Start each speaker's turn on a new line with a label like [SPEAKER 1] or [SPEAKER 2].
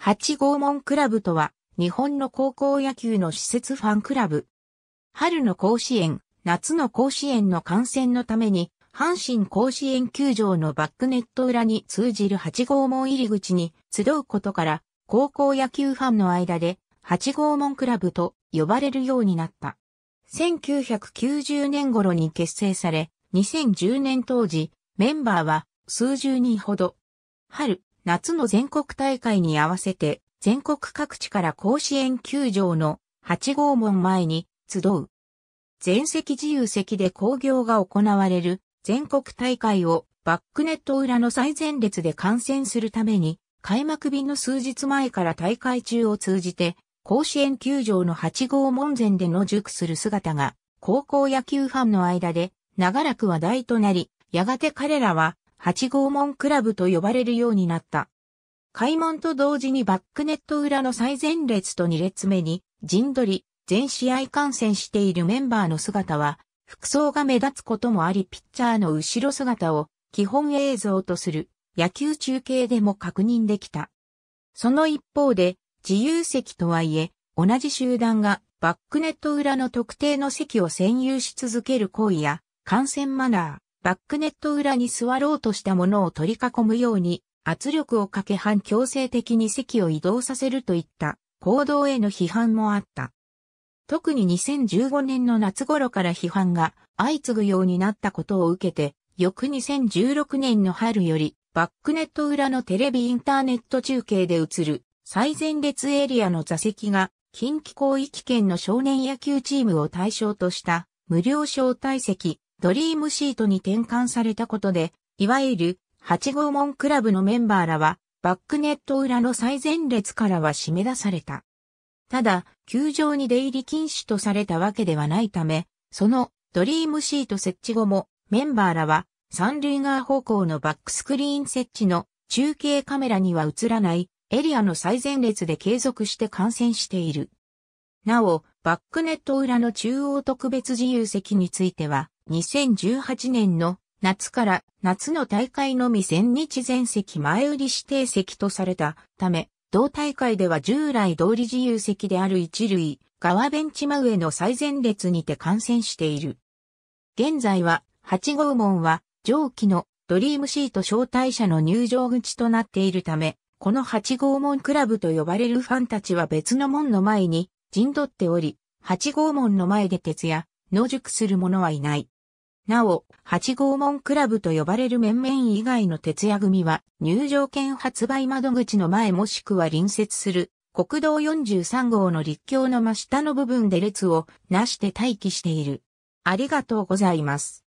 [SPEAKER 1] 八号門クラブとは、日本の高校野球の施設ファンクラブ。春の甲子園、夏の甲子園の観戦のために、阪神甲子園球場のバックネット裏に通じる八号門入り口に集うことから、高校野球ファンの間で、八号門クラブと呼ばれるようになった。1990年頃に結成され、2010年当時、メンバーは数十人ほど。春、夏の全国大会に合わせて、全国各地から甲子園球場の8号門前に集う。全席自由席で工業が行われる全国大会をバックネット裏の最前列で観戦するために、開幕日の数日前から大会中を通じて、甲子園球場の8号門前での熟する姿が、高校野球ファンの間で長らく話題となり、やがて彼らは8号門クラブと呼ばれるようになった。開門と同時にバックネット裏の最前列と2列目に、陣取り、全試合観戦しているメンバーの姿は、服装が目立つこともありピッチャーの後ろ姿を基本映像とする野球中継でも確認できた。その一方で、自由席とはいえ、同じ集団がバックネット裏の特定の席を占有し続ける行為や、観戦マナー、バックネット裏に座ろうとしたものを取り囲むように圧力をかけ反強制的に席を移動させるといった行動への批判もあった。特に2015年の夏頃から批判が相次ぐようになったことを受けて、翌2016年の春より、バックネット裏のテレビインターネット中継で映る最前列エリアの座席が近畿広域圏の少年野球チームを対象とした無料招待席ドリームシートに転換されたことで、いわゆる8号門クラブのメンバーらは、バックネット裏の最前列からは締め出された。ただ、球場に出入り禁止とされたわけではないため、そのドリームシート設置後も、メンバーらは、三塁側方向のバックスクリーン設置の中継カメラには映らないエリアの最前列で継続して観戦している。なお、バックネット裏の中央特別自由席については、2018年の夏から夏の大会のみ千日全席前売り指定席とされたため、同大会では従来通り自由席である一類、側ベンチ真上の最前列にて観戦している。現在は、8号門は上記のドリームシート招待者の入場口となっているため、この8号門クラブと呼ばれるファンたちは別の門の前に陣取っており、8号門の前で徹夜、野宿する者はいない。なお、八号門クラブと呼ばれる面々以外の徹夜組は、入場券発売窓口の前もしくは隣接する、国道43号の立教の真下の部分で列をなして待機している。ありがとうございます。